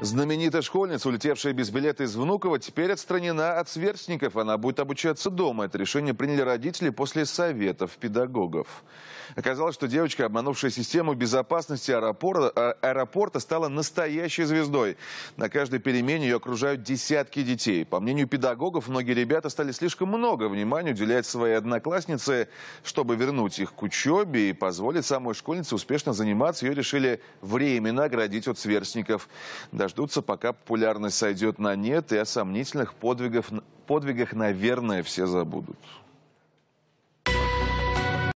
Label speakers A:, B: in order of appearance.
A: Знаменитая школьница, улетевшая без билета из Внуково, теперь отстранена от сверстников. Она будет обучаться дома. Это решение приняли родители после советов педагогов. Оказалось, что девочка, обманувшая систему безопасности аэропорта, а, аэропорта, стала настоящей звездой. На каждой перемене ее окружают десятки детей. По мнению педагогов, многие ребята стали слишком много внимания уделять своей однокласснице, чтобы вернуть их к учебе и позволить самой школьнице успешно заниматься. Ее решили временно оградить от сверстников. Даже дождутся, пока популярность сойдет на нет, и о сомнительных подвигах, подвигах, наверное, все забудут.